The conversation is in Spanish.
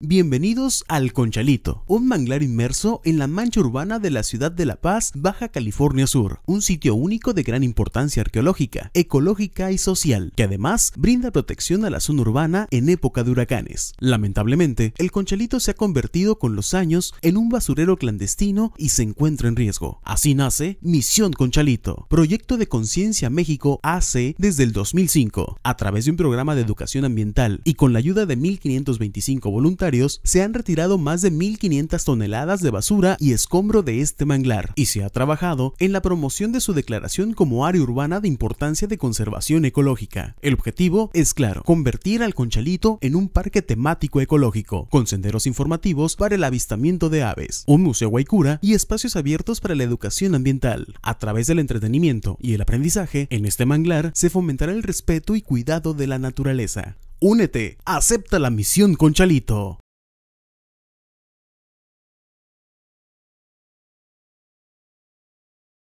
Bienvenidos al Conchalito, un manglar inmerso en la mancha urbana de la ciudad de La Paz, Baja California Sur, un sitio único de gran importancia arqueológica, ecológica y social, que además brinda protección a la zona urbana en época de huracanes. Lamentablemente, el Conchalito se ha convertido con los años en un basurero clandestino y se encuentra en riesgo. Así nace Misión Conchalito, proyecto de Conciencia México AC desde el 2005, a través de un programa de educación ambiental y con la ayuda de 1525 voluntarios se han retirado más de 1.500 toneladas de basura y escombro de este manglar y se ha trabajado en la promoción de su declaración como área urbana de importancia de conservación ecológica. El objetivo es claro, convertir al Conchalito en un parque temático ecológico, con senderos informativos para el avistamiento de aves, un museo guaycura y espacios abiertos para la educación ambiental. A través del entretenimiento y el aprendizaje, en este manglar se fomentará el respeto y cuidado de la naturaleza. Únete, acepta la misión con Chalito.